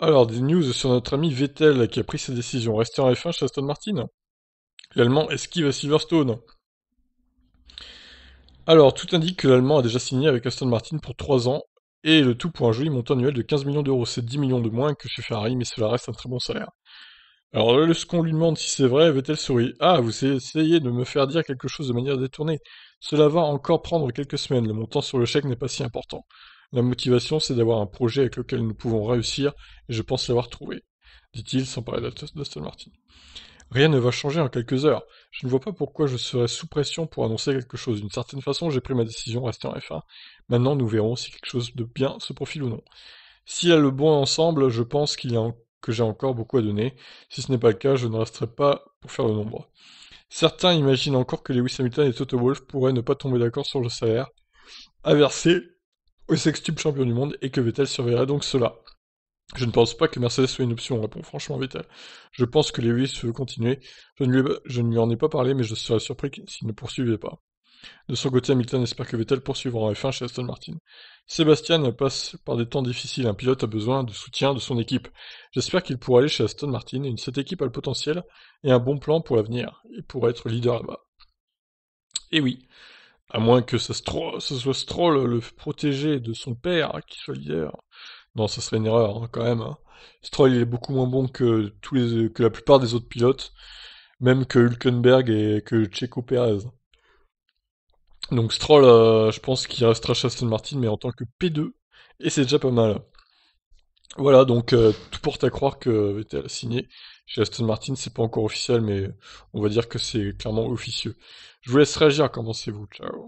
Alors, des news sur notre ami Vettel qui a pris sa décision. Rester en F1 chez Aston Martin L'Allemand esquive à Silverstone. Alors, tout indique que l'Allemand a déjà signé avec Aston Martin pour 3 ans et le tout pour un joli montant annuel de 15 millions d'euros. C'est 10 millions de moins que chez Ferrari, mais cela reste un très bon salaire. Alors, lorsqu'on lui demande si c'est vrai, Vettel sourit. Ah, vous essayez de me faire dire quelque chose de manière détournée. Cela va encore prendre quelques semaines. Le montant sur le chèque n'est pas si important. La motivation, c'est d'avoir un projet avec lequel nous pouvons réussir, et je pense l'avoir trouvé, dit-il sans parler d'Aston Martin. Rien ne va changer en quelques heures. Je ne vois pas pourquoi je serais sous pression pour annoncer quelque chose. D'une certaine façon, j'ai pris ma décision, rester en F1. Maintenant, nous verrons si quelque chose de bien se profile ou non. S'il y a le bon ensemble, je pense qu'il que j'ai encore beaucoup à donner. Si ce n'est pas le cas, je ne resterai pas pour faire le nombre. Certains imaginent encore que Lewis Hamilton et Toto Wolff pourraient ne pas tomber d'accord sur le salaire aversé au sextuple champion du monde et que Vettel surveillerait donc cela. Je ne pense pas que Mercedes soit une option, répond franchement Vettel. Je pense que Lewis veut continuer. Je ne, lui, en ai pas parlé, mais je serais surpris s'il ne poursuivait pas. De son côté, Hamilton espère que Vettel poursuivra en F1 chez Aston Martin. Sébastien passe par des temps difficiles. Un pilote a besoin de soutien de son équipe. J'espère qu'il pourra aller chez Aston Martin. Cette équipe a le potentiel et un bon plan pour l'avenir et pour être leader là-bas. Et oui, à moins que ce, soit Stroll le protégé de son père hein, qui soit leader. Non, ça serait une erreur hein, quand même. Hein. Stroll il est beaucoup moins bon que, tous que la plupart des autres pilotes, même que Hülkenberg et que Checo Perez. Donc Stroll, euh, je pense qu'il restera chez Martin, mais en tant que P2, et c'est déjà pas mal. Voilà, donc euh, tout porte à croire que Vettel euh, signé chez Aston Martin. C'est pas encore officiel, mais on va dire que c'est clairement officieux. Je vous laisse réagir. commencez vous Ciao.